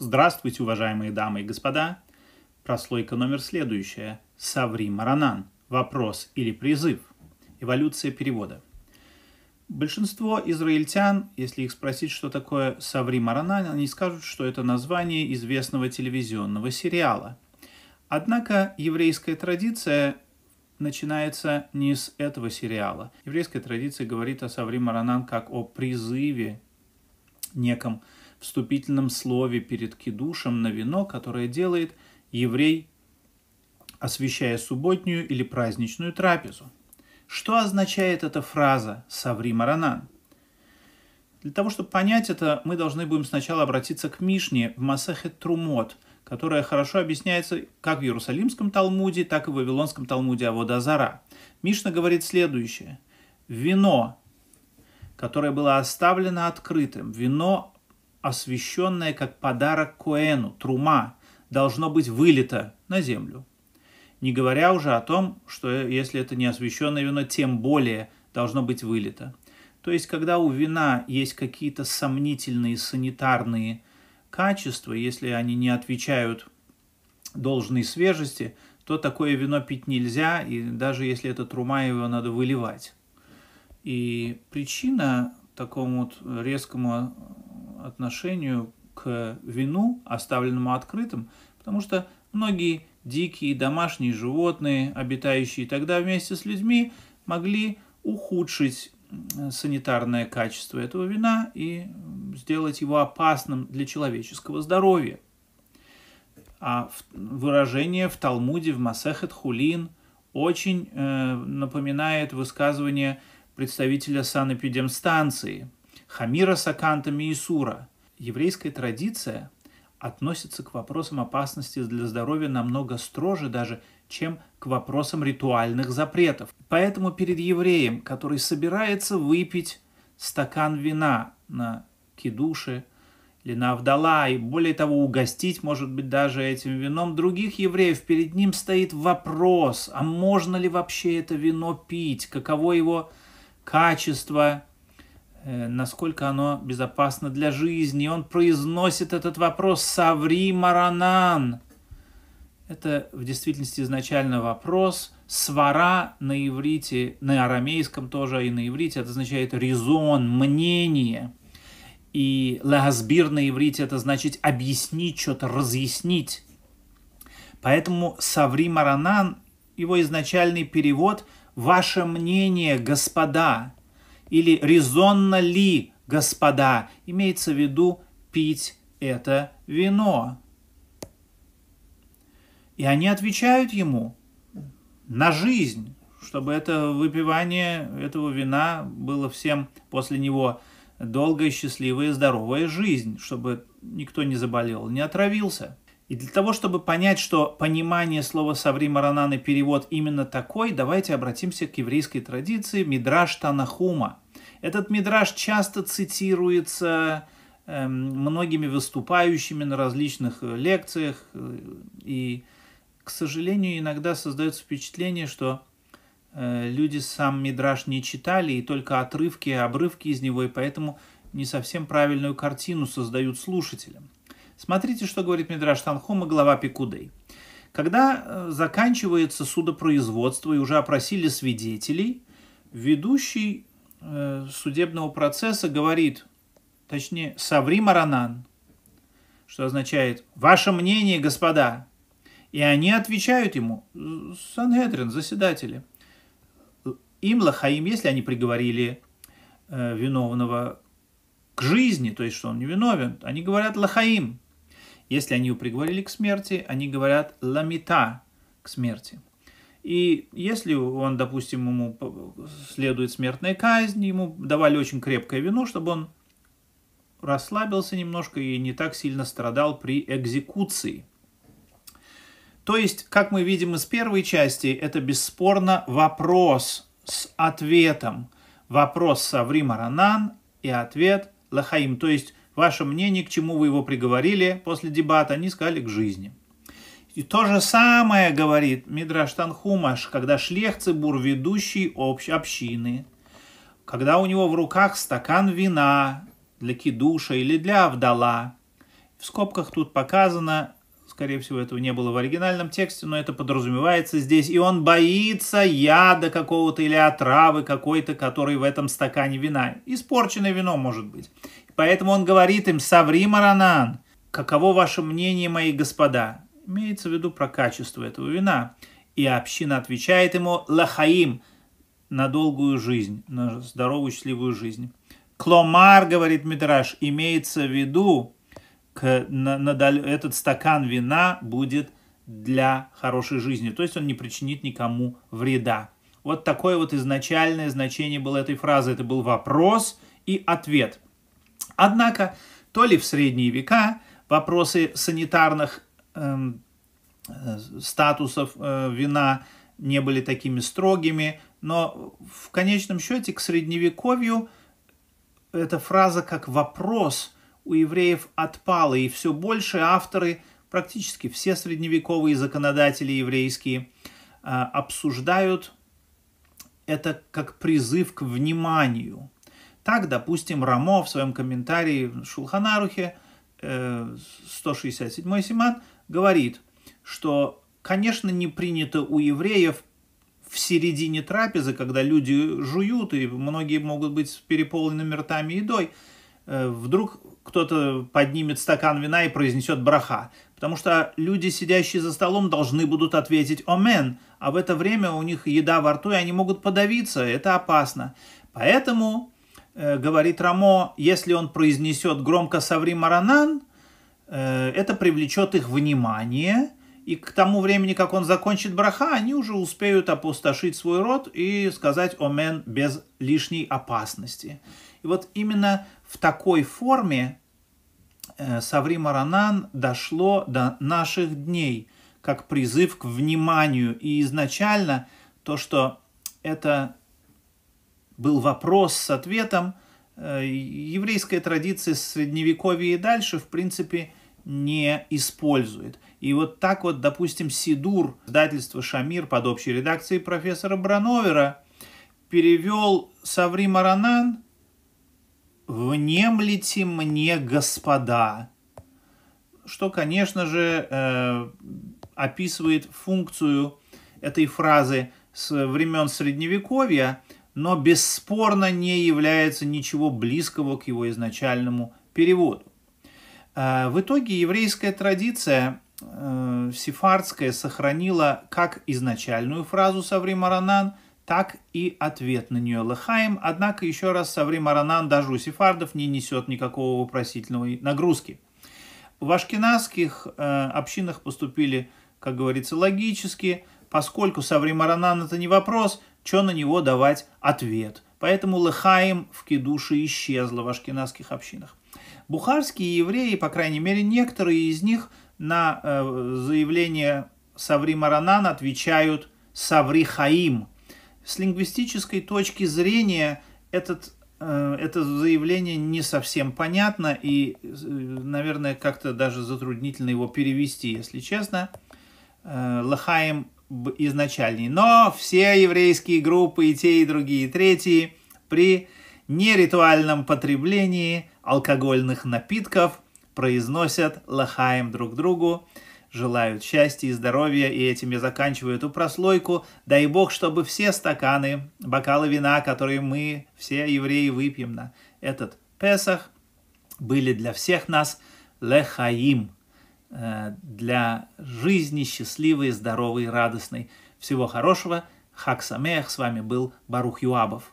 Здравствуйте, уважаемые дамы и господа. Прослойка номер следующая. Саври Маранан. Вопрос или призыв. Эволюция перевода. Большинство израильтян, если их спросить, что такое Саври Маранан, они скажут, что это название известного телевизионного сериала. Однако еврейская традиция начинается не с этого сериала. Еврейская традиция говорит о Саври Маранан как о призыве неком вступительном слове перед кидушем на вино, которое делает еврей, освещая субботнюю или праздничную трапезу. Что означает эта фраза «Саври Маранан»? Для того, чтобы понять это, мы должны будем сначала обратиться к Мишне в Масахет Трумот, которая хорошо объясняется как в Иерусалимском Талмуде, так и в Вавилонском Талмуде Аводазара. Мишна говорит следующее. Вино, которое было оставлено открытым, вино освященное как подарок Коэну, трума, должно быть вылито на землю. Не говоря уже о том, что если это не освященное вино, тем более должно быть вылито. То есть, когда у вина есть какие-то сомнительные санитарные качества, если они не отвечают должной свежести, то такое вино пить нельзя, и даже если это трума, его надо выливать. И причина такому вот резкому отношению к вину, оставленному открытым, потому что многие дикие домашние животные, обитающие тогда вместе с людьми, могли ухудшить санитарное качество этого вина и сделать его опасным для человеческого здоровья. А выражение в Талмуде, в Масехет Хулин, очень э, напоминает высказывание представителя санэпидемстанции Хамира и сура Еврейская традиция относится к вопросам опасности для здоровья намного строже даже, чем к вопросам ритуальных запретов. Поэтому перед евреем, который собирается выпить стакан вина на кидуше или на Авдала, и более того, угостить, может быть, даже этим вином других евреев, перед ним стоит вопрос, а можно ли вообще это вино пить, каково его качество, Э, насколько оно безопасно для жизни. он произносит этот вопрос «Саври Маранан». Это в действительности изначально вопрос «свара» на иврите, на арамейском тоже а и на иврите, это означает «резон», «мнение». И «лагазбир» на иврите это значит «объяснить что-то», «разъяснить». Поэтому «саври маранан» его изначальный перевод «ваше мнение, господа», или резонно ли, господа, имеется в виду пить это вино. И они отвечают ему на жизнь, чтобы это выпивание этого вина было всем после него долгая, счастливая, здоровая жизнь, чтобы никто не заболел, не отравился. И для того, чтобы понять, что понимание слова Саври Маранан и перевод именно такой, давайте обратимся к еврейской традиции Мидраш Танахума. Этот Мидраш часто цитируется эм, многими выступающими на различных э, лекциях, э, и, к сожалению, иногда создается впечатление, что э, люди сам Мидраш не читали, и только отрывки, обрывки из него, и поэтому не совсем правильную картину создают слушателям. Смотрите, что говорит Мидраш Танхума, глава Пикудей. Когда э, заканчивается судопроизводство и уже опросили свидетелей, ведущий э, судебного процесса говорит, точнее, Саври Маранан, что означает «Ваше мнение, господа». И они отвечают ему, Сангедрин, заседатели, им лахаим, если они приговорили э, виновного к жизни, то есть что он не виновен, они говорят лахаим, если они его приговорили к смерти, они говорят «ламита» к смерти. И если он, допустим, ему следует смертная казнь, ему давали очень крепкое вино, чтобы он расслабился немножко и не так сильно страдал при экзекуции. То есть, как мы видим из первой части, это бесспорно вопрос с ответом. Вопрос Саври Маранан и ответ Лахаим. То есть, Ваше мнение, к чему вы его приговорили после дебата, они сказали к жизни. И то же самое говорит Мидраш Танхумаш, когда Шлехцебур ведущий общ общины, когда у него в руках стакан вина для кидуша или для авдала. В скобках тут показано, скорее всего, этого не было в оригинальном тексте, но это подразумевается здесь. И он боится яда какого-то или отравы какой-то, который в этом стакане вина. Испорченное вино может быть. Поэтому он говорит им «Саври, Маранан, каково ваше мнение, мои господа?» Имеется в виду про качество этого вина. И община отвечает ему «Лахаим» на долгую жизнь, на здоровую, счастливую жизнь. Кломар, говорит Мидраш, имеется в виду, к, на, на, этот стакан вина будет для хорошей жизни. То есть он не причинит никому вреда. Вот такое вот изначальное значение было этой фразы. Это был вопрос и ответ. Однако, то ли в средние века вопросы санитарных эм, э, статусов э, вина не были такими строгими, но в конечном счете к средневековью эта фраза как вопрос у евреев отпала, и все больше авторы, практически все средневековые законодатели еврейские, э, обсуждают это как призыв к вниманию – так, допустим, Рамо в своем комментарии в Шулханарухе 167 э, симан говорит, что, конечно, не принято у евреев в середине трапезы, когда люди жуют, и многие могут быть с переполненными ртами едой, э, вдруг кто-то поднимет стакан вина и произнесет браха. Потому что люди, сидящие за столом, должны будут ответить «Омен», а в это время у них еда во рту, и они могут подавиться, это опасно. Поэтому Э, говорит Рамо, если он произнесет громко «Саври Маранан», э, это привлечет их внимание, и к тому времени, как он закончит браха, они уже успеют опустошить свой рот и сказать «Омен» без лишней опасности. И вот именно в такой форме э, Саври Маранан дошло до наших дней, как призыв к вниманию. И изначально то, что это был вопрос с ответом. Э, еврейская традиция средневековья и дальше, в принципе, не использует. И вот так вот, допустим, Сидур, издательство «Шамир» под общей редакцией профессора Брановера, перевел Саври Маранан «Внемлите мне, господа», что, конечно же, э, описывает функцию этой фразы с времен Средневековья – но бесспорно не является ничего близкого к его изначальному переводу. А, в итоге еврейская традиция э, сефардская сохранила как изначальную фразу Саври Маранан, так и ответ на нее Лыхаем. Однако, еще раз, Саври Маранан даже у сефардов не несет никакого вопросительного нагрузки. В ашкенадских э, общинах поступили, как говорится, логически, поскольку Саври Маранан это не вопрос – что на него давать ответ. Поэтому лыхаем в кедуше исчезла в ашкенадских общинах. Бухарские евреи, по крайней мере, некоторые из них на э, заявление Саври Маранан отвечают Саври Хаим. С лингвистической точки зрения этот, э, это заявление не совсем понятно и, э, наверное, как-то даже затруднительно его перевести, если честно. Э, Лахаем изначальней. Но все еврейские группы, и те, и другие, и третьи, при неритуальном потреблении алкогольных напитков произносят лохаем друг другу, желают счастья и здоровья, и этим этими заканчивают эту прослойку. Дай Бог, чтобы все стаканы, бокалы вина, которые мы, все евреи, выпьем на этот Песах, были для всех нас лехаим – Э, для жизни счастливой, здоровой, радостной. Всего хорошего. Хак Самех. С вами был Барух Юабов.